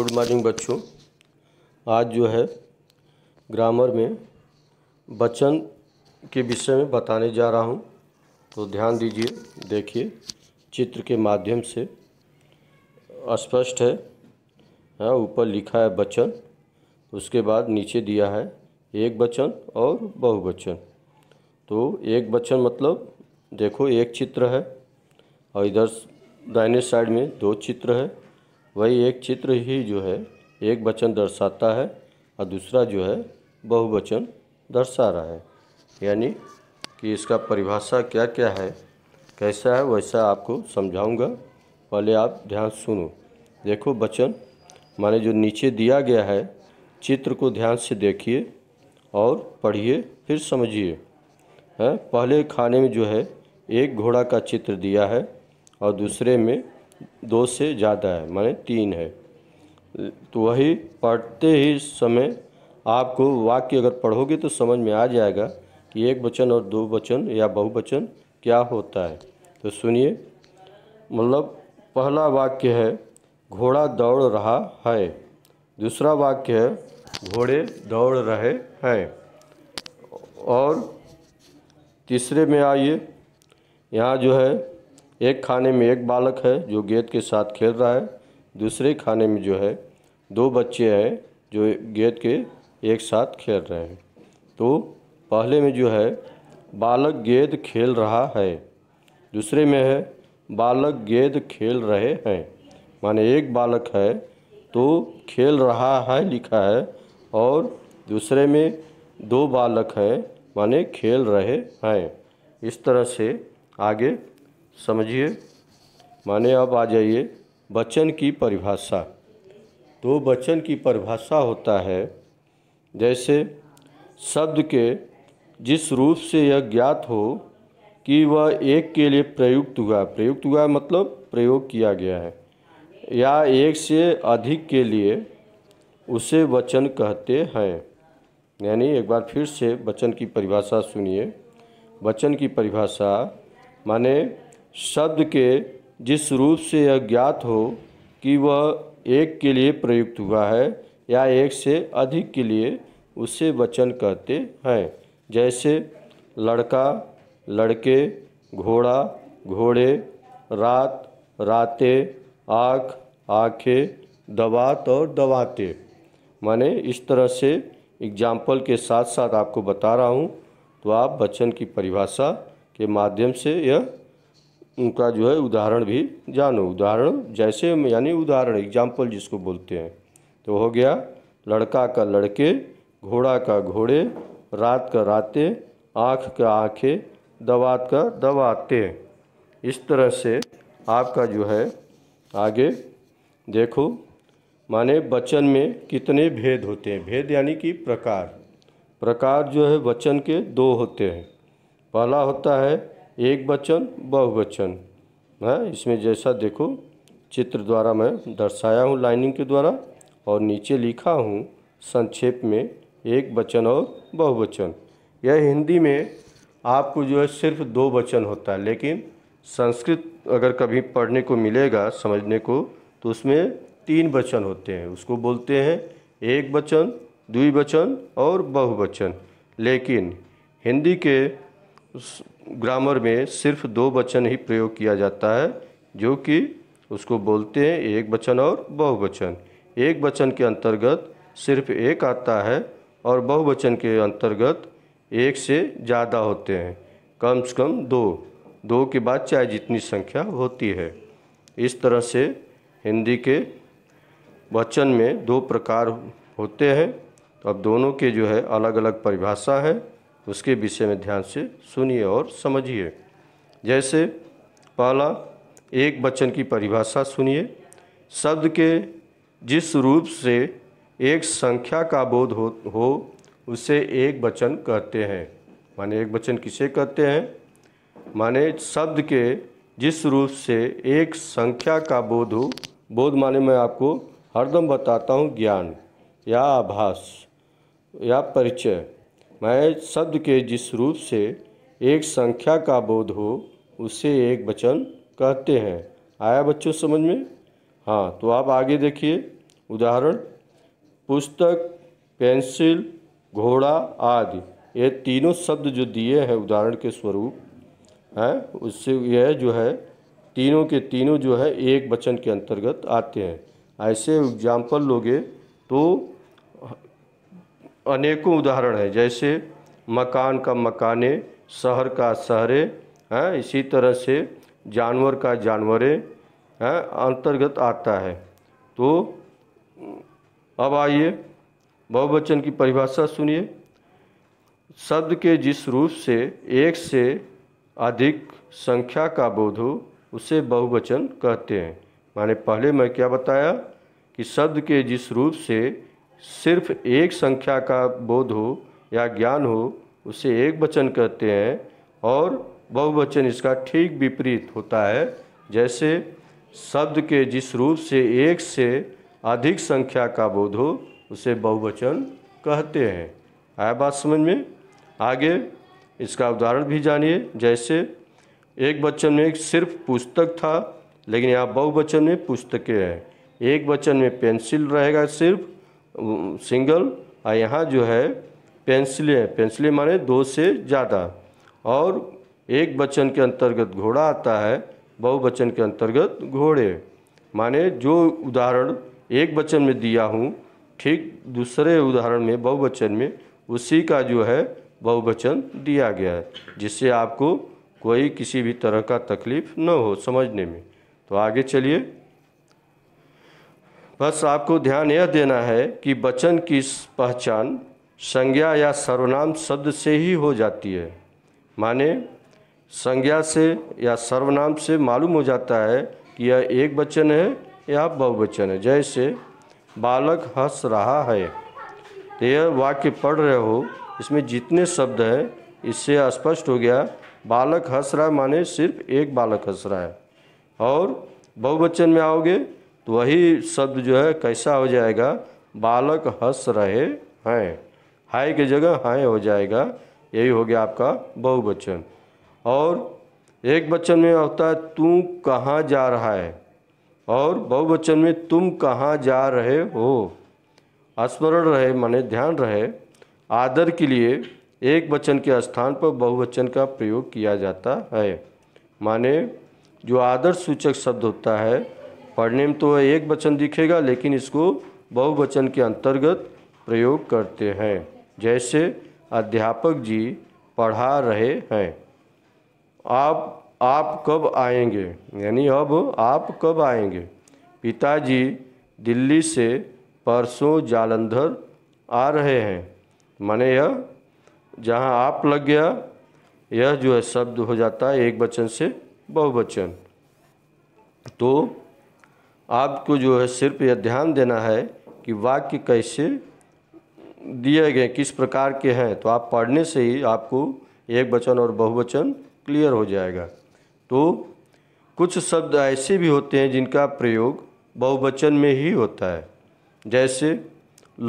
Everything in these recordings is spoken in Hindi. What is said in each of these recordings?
गुड मॉर्निंग बच्चों आज जो है ग्रामर में बचन के विषय में बताने जा रहा हूँ तो ध्यान दीजिए देखिए चित्र के माध्यम से स्पष्ट है हाँ ऊपर लिखा है बचन उसके बाद नीचे दिया है एक बचन और बहुवचन तो एक बचन मतलब देखो एक चित्र है और इधर दाहिने साइड में दो चित्र है वही एक चित्र ही जो है एक वचन दर्शाता है और दूसरा जो है बहुवचन दर्शा रहा है यानी कि इसका परिभाषा क्या क्या है कैसा है वैसा आपको समझाऊंगा पहले आप ध्यान सुनो देखो वचन माने जो नीचे दिया गया है चित्र को ध्यान से देखिए और पढ़िए फिर समझिए हाँ, पहले खाने में जो है एक घोड़ा का चित्र दिया है और दूसरे में दो से ज़्यादा है माने तीन है तो वही पढ़ते ही समय आपको वाक्य अगर पढ़ोगे तो समझ में आ जाएगा कि एक वचन और दो वचन या बहुवचन क्या होता है तो सुनिए मतलब पहला वाक्य है घोड़ा दौड़ रहा है दूसरा वाक्य है घोड़े दौड़ रहे हैं और तीसरे में आइए यहाँ जो है एक खाने में एक बालक है जो गेंद के साथ खेल रहा है दूसरे खाने में जो है दो बच्चे हैं जो गेंद के एक साथ खेल रहे हैं तो पहले में जो है बालक गेंद खेल रहा है दूसरे में है बालक गेंद खेल रहे हैं माने एक बालक है तो खेल रहा है लिखा है और दूसरे में दो बालक हैं माने खेल रहे हैं इस तरह से आगे समझिए माने अब आ जाइए वचन की परिभाषा तो वचन की परिभाषा होता है जैसे शब्द के जिस रूप से यह ज्ञात हो कि वह एक के लिए प्रयुक्त हुआ प्रयुक्त हुआ मतलब प्रयोग किया गया है या एक से अधिक के लिए उसे वचन कहते हैं यानी एक बार फिर से वचन की परिभाषा सुनिए वचन की परिभाषा माने शब्द के जिस रूप से यह ज्ञात हो कि वह एक के लिए प्रयुक्त हुआ है या एक से अधिक के लिए उसे वचन कहते हैं जैसे लड़का लड़के घोड़ा घोड़े रात रातें आँख आँखें दवात और दवाते माने इस तरह से एग्जाम्पल के साथ साथ आपको बता रहा हूँ तो आप बचन की परिभाषा के माध्यम से यह उनका जो है उदाहरण भी जानो उदाहरण जैसे यानी उदाहरण एग्जाम्पल जिसको बोलते हैं तो हो गया लड़का का लड़के घोड़ा का घोड़े रात का राते आँख का आँखें दवात का दवाते इस तरह से आपका जो है आगे देखो माने वचन में कितने भेद होते हैं भेद यानी कि प्रकार प्रकार जो है वचन के दो होते हैं पहला होता है एक बचन बहुवचन है हाँ, इसमें जैसा देखो चित्र द्वारा मैं दर्शाया हूँ लाइनिंग के द्वारा और नीचे लिखा हूँ संक्षेप में एक बचन और बहुवचन यह हिंदी में आपको जो है सिर्फ दो वचन होता है लेकिन संस्कृत अगर कभी पढ़ने को मिलेगा समझने को तो उसमें तीन वचन होते हैं उसको बोलते हैं एक वचन द्विवचन और बहुवचन लेकिन हिंदी के ग्रामर में सिर्फ दो वचन ही प्रयोग किया जाता है जो कि उसको बोलते हैं एक वचन और बहुवचन एक वचन के अंतर्गत सिर्फ एक आता है और बहुवचन के अंतर्गत एक से ज़्यादा होते हैं कम से कम दो दो के बाद चाहे जितनी संख्या होती है इस तरह से हिंदी के वचन में दो प्रकार होते हैं तो अब दोनों के जो है अलग अलग परिभाषा है उसके विषय में ध्यान से सुनिए और समझिए जैसे पहला एक वचन की परिभाषा सुनिए शब्द के जिस रूप से एक संख्या का बोध हो, हो उसे एक वचन कहते हैं माने एक वचन किसे कहते हैं माने शब्द के जिस रूप से एक संख्या का बोध हो बोध माने मैं आपको हरदम बताता हूँ ज्ञान या आभास या परिचय मैं शब्द के जिस रूप से एक संख्या का बोध हो उसे एक वचन कहते हैं आया बच्चों समझ में हाँ तो आप आगे देखिए उदाहरण पुस्तक पेंसिल घोड़ा आदि ये तीनों शब्द जो दिए हैं उदाहरण के स्वरूप हैं उससे यह जो है तीनों के तीनों जो है एक वचन के अंतर्गत आते हैं ऐसे एग्जाम्पल लोगे तो अनेकों उदाहरण हैं जैसे मकान का मकाने शहर का शहरे हैं इसी तरह से जानवर का जानवरे हैं अंतर्गत आता है तो अब आइए बहुवचन की परिभाषा सुनिए शब्द के जिस रूप से एक से अधिक संख्या का बोध हो उसे बहुवचन कहते हैं माने पहले मैं क्या बताया कि शब्द के जिस रूप से सिर्फ एक संख्या का बोध हो या ज्ञान हो उसे एक वचन कहते हैं और बहुवचन इसका ठीक विपरीत होता है जैसे शब्द के जिस रूप से एक से अधिक संख्या का बोध हो उसे बहुवचन कहते हैं आया बात समझ में आगे इसका उदाहरण भी जानिए जैसे एक वचन में सिर्फ पुस्तक था लेकिन यहाँ बहुवचन में पुस्तकें हैं एक वचन में पेंसिल रहेगा सिर्फ सिंगल और यहाँ जो है पेंसिलें पेंसिलें माने दो से ज़्यादा और एक बचन के अंतर्गत घोड़ा आता है बहुवचन के अंतर्गत घोड़े माने जो उदाहरण एक बचन में दिया हूँ ठीक दूसरे उदाहरण में बहुवचन में उसी का जो है बहुवचन दिया गया है जिससे आपको कोई किसी भी तरह का तकलीफ न हो समझने में तो आगे चलिए बस आपको ध्यान यह देना है कि वचन की पहचान संज्ञा या सर्वनाम शब्द से ही हो जाती है माने संज्ञा से या सर्वनाम से मालूम हो जाता है कि यह एक वचन है या बहुवचन है जैसे बालक हंस रहा है तो यह वाक्य पढ़ रहे हो इसमें जितने शब्द हैं इससे स्पष्ट हो गया बालक हंस रहा माने सिर्फ एक बालक हंस रहा है और बहुवचन में आओगे तो वही शब्द जो है कैसा हो जाएगा बालक हंस रहे हैं हाय की जगह हाय हो जाएगा यही हो गया आपका बहुवचन और एक वचन में होता है तू कहाँ जा रहा है और बहुवचन में तुम कहाँ जा रहे हो स्मरण रहे माने ध्यान रहे आदर के लिए एक वचन के स्थान पर बहुवचन का प्रयोग किया जाता है माने जो आदर सूचक शब्द होता है पढ़ने में तो एक वचन दिखेगा लेकिन इसको बहुवचन के अंतर्गत प्रयोग करते हैं जैसे अध्यापक जी पढ़ा रहे हैं आप आप कब आएंगे यानी अब आप कब आएंगे पिताजी दिल्ली से परसों जालंधर आ रहे हैं माने यह जहाँ आप लग गया यह जो है शब्द हो जाता है एक वचन से बहुवचन तो आपको जो है सिर्फ यह ध्यान देना है कि वाक्य कैसे दिए गए किस प्रकार के हैं तो आप पढ़ने से ही आपको एक वचन और बहुवचन क्लियर हो जाएगा तो कुछ शब्द ऐसे भी होते हैं जिनका प्रयोग बहुवचन में ही होता है जैसे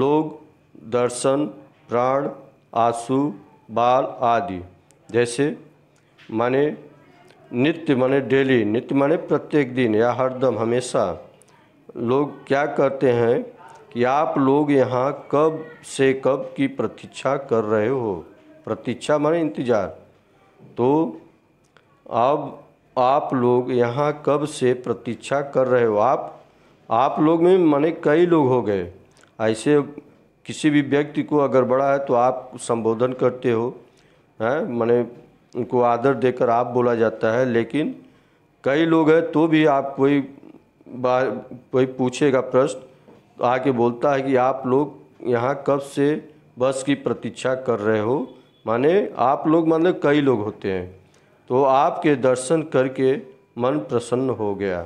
लोग दर्शन प्राण आंसू बाल आदि जैसे माने नित्य माने डेली नित्य माने प्रत्येक दिन या हरदम हमेशा लोग क्या कहते हैं कि आप लोग यहाँ कब से कब की प्रतीक्षा कर रहे हो प्रतीक्षा माने इंतज़ार तो अब आप लोग यहाँ कब से प्रतीक्षा कर रहे हो आप आप लोग में माने कई लोग हो गए ऐसे किसी भी व्यक्ति को अगर बड़ा है तो आप संबोधन करते हो हैं माने उनको आदर देकर आप बोला जाता है लेकिन कई लोग हैं तो भी आप कोई बार कोई पूछेगा प्रश्न तो आके बोलता है कि आप लोग यहाँ कब से बस की प्रतीक्षा कर रहे हो माने आप लोग मतलब कई लोग होते हैं तो आपके दर्शन करके मन प्रसन्न हो गया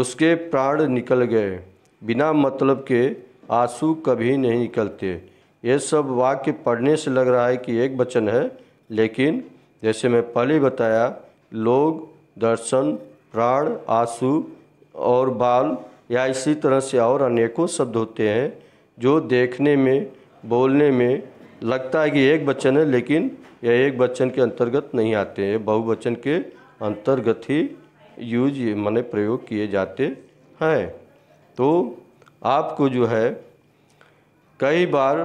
उसके प्राण निकल गए बिना मतलब के आंसू कभी नहीं निकलते ये सब वाक्य पढ़ने से लग रहा है कि एक वचन है लेकिन जैसे मैं पहले बताया लोग दर्शन प्राण आंसू और बाल या इसी तरह से और अनेकों शब्द होते हैं जो देखने में बोलने में लगता है कि एक वचन है लेकिन यह एक वचन के अंतर्गत नहीं आते हैं बहुवचन के अंतर्गत ही यूज माने प्रयोग किए जाते हैं तो आपको जो है कई बार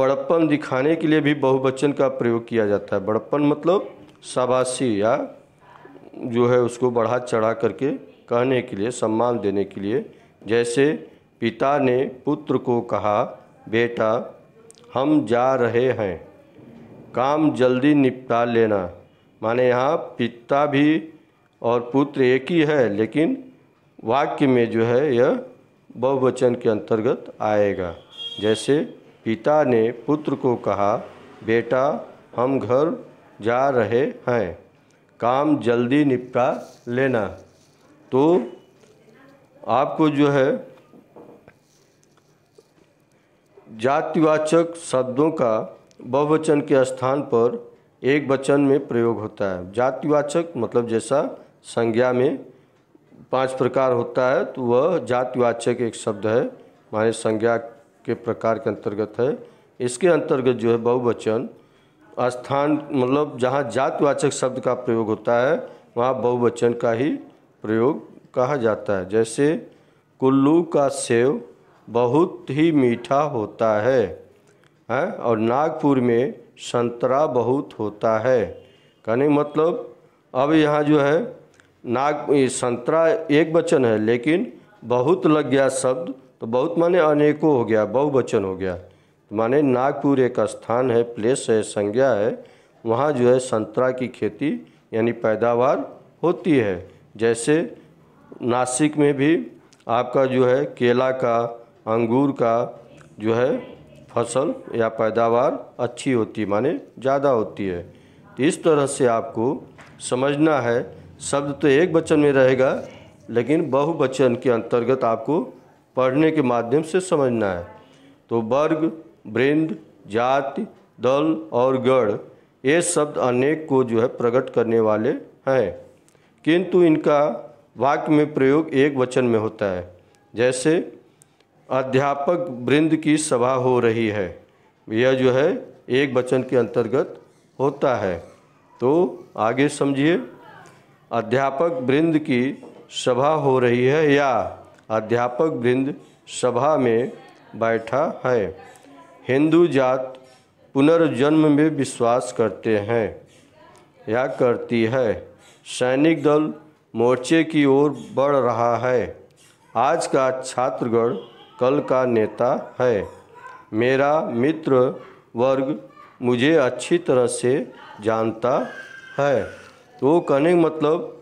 बड़प्पन दिखाने के लिए भी बहुवचन का प्रयोग किया जाता है बड़प्पन मतलब शाबाशी या जो है उसको बढ़ा चढ़ा करके कहने के लिए सम्मान देने के लिए जैसे पिता ने पुत्र को कहा बेटा हम जा रहे हैं काम जल्दी निपटा लेना माने यहाँ पिता भी और पुत्र एक ही है लेकिन वाक्य में जो है यह बहुवचन के अंतर्गत आएगा जैसे पिता ने पुत्र को कहा बेटा हम घर जा रहे हैं काम जल्दी निपटा लेना तो आपको जो है जातिवाचक शब्दों का बहुवचन के स्थान पर एक वचन में प्रयोग होता है जातिवाचक मतलब जैसा संज्ञा में पांच प्रकार होता है तो वह जातिवाचक एक शब्द है हमारे संज्ञा के प्रकार के अंतर्गत है इसके अंतर्गत जो है बहुवचन स्थान मतलब जहाँ जातिवाचक शब्द का प्रयोग होता है वहाँ बहुवचन का ही प्रयोग कहा जाता है जैसे कुल्लू का सेव बहुत ही मीठा होता है हैं और नागपुर में संतरा बहुत होता है कहने मतलब अब यहाँ जो है नाग संतरा एक वचन है लेकिन बहुत लग गया शब्द तो बहुत माने अनेकों हो गया बहुवचन हो गया तो माने नागपुर एक स्थान है प्लेस है संज्ञा है वहाँ जो है संतरा की खेती यानी पैदावार होती है जैसे नासिक में भी आपका जो है केला का अंगूर का जो है फसल या पैदावार अच्छी होती माने ज़्यादा होती है तो इस तरह से आपको समझना है शब्द तो एक वचन में रहेगा लेकिन बहुवचन के अंतर्गत आपको पढ़ने के माध्यम से समझना है तो वर्ग वृंद जाति दल और गढ़ ये शब्द अनेक को जो है प्रकट करने वाले हैं किंतु इनका वाक्य में प्रयोग एक वचन में होता है जैसे अध्यापक वृंद की सभा हो रही है यह जो है एक वचन के अंतर्गत होता है तो आगे समझिए अध्यापक वृंद की सभा हो रही है या अध्यापक वृंद सभा में बैठा है हिंदू जात पुनर्जन्म में विश्वास करते हैं या करती है सैनिक दल मोर्चे की ओर बढ़ रहा है आज का छात्रगण कल का नेता है मेरा मित्र वर्ग मुझे अच्छी तरह से जानता है तो कहने मतलब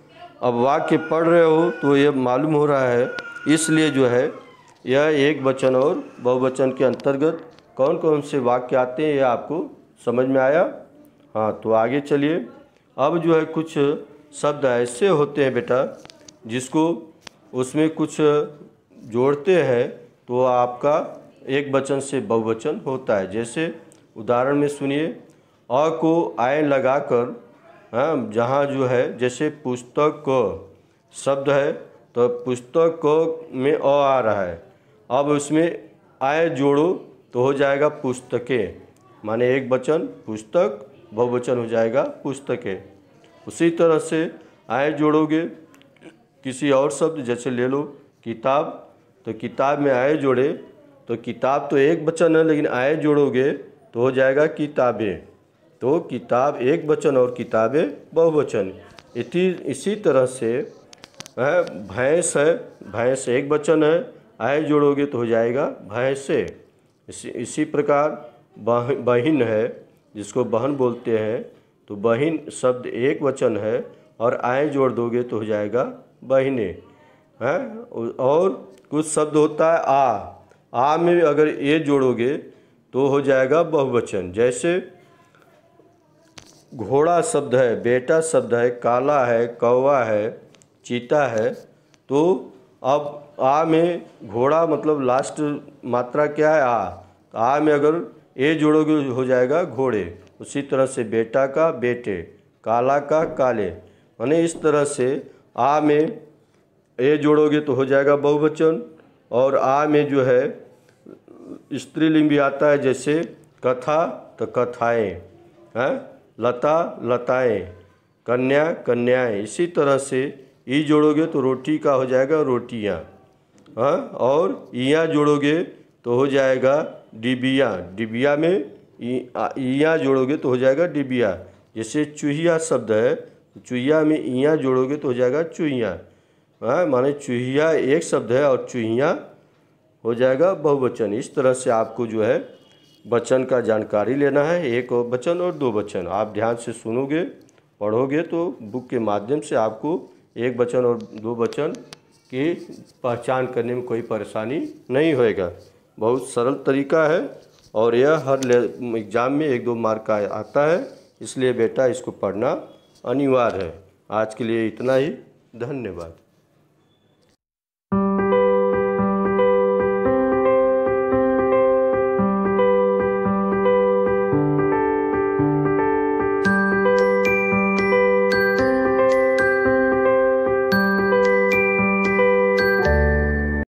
अब वाक्य पढ़ रहे हो तो ये मालूम हो रहा है इसलिए जो है यह एक वचन और बहुवचन के अंतर्गत कौन कौन से वाक्य आते हैं ये आपको समझ में आया हाँ तो आगे चलिए अब जो है कुछ शब्द ऐसे होते हैं बेटा जिसको उसमें कुछ जोड़ते हैं तो आपका एक वचन से बहुवचन होता है जैसे उदाहरण में सुनिए अ को आय लगाकर हाँ जहाँ जो है जैसे पुस्तक क शब्द है तो पुस्तक क में अ आ रहा है अब उसमें आय जोड़ो तो हो जाएगा पुस्तकें माने एक वचन पुस्तक बहुवचन हो जाएगा पुस्तकें उसी तरह से आय जोड़ोगे किसी और शब्द जैसे ले लो किताब तो किताब में आय जोड़े तो किताब तो एक बचन है लेकिन आय जोड़ोगे तो हो जाएगा किताबें तो किताब एक बचन और किताबें बहुवचन इसी इसी तरह से है भैंस है भैंस एक बचन है आय जोड़ोगे तो हो जाएगा भैंसे इसी इसी प्रकार बह बहिन है जिसको बहन बोलते हैं तो बहिन शब्द एक वचन है और आए जोड़ दोगे तो हो जाएगा बहिने हैं और कुछ शब्द होता है आ आ में अगर ए जोड़ोगे तो हो जाएगा बहुवचन जैसे घोड़ा शब्द है बेटा शब्द है काला है कौवा है चीता है तो अब आ में घोड़ा मतलब लास्ट मात्रा क्या है आ आ में अगर ए जोड़ोगे हो जाएगा घोड़े उसी तरह से बेटा का बेटे काला का काले यानी इस तरह से आ में ए जोड़ोगे तो हो जाएगा बहुवचन और आ में जो है स्त्रीलिंग भी आता है जैसे कथा तो कथाएँ हाँ? हैं लता लताएँ कन्या कन्याएँ इसी तरह से ई जोड़ोगे तो रोटी का हो जाएगा रोटियाँ हाँ और इया जोड़ोगे तो हो जाएगा डिबिया डिबिया में ईया जोड़ोगे तो हो जाएगा डिबिया जैसे चूहिया शब्द है चूहिया में ईया जोड़ोगे तो हो जाएगा चूहिया हाँ माने चूहिया एक शब्द है और चूहिया हो जाएगा बहुवचन इस तरह से आपको जो है वचन का जानकारी लेना है एक और वचन और दो वचन आप ध्यान से सुनोगे पढ़ोगे तो बुक के माध्यम से आपको एक वचन और दो वचन की पहचान करने में कोई परेशानी नहीं होएगा बहुत सरल तरीका है और यह हर एग्ज़ाम में एक दो मार्क का आता है इसलिए बेटा इसको पढ़ना अनिवार्य है आज के लिए इतना ही धन्यवाद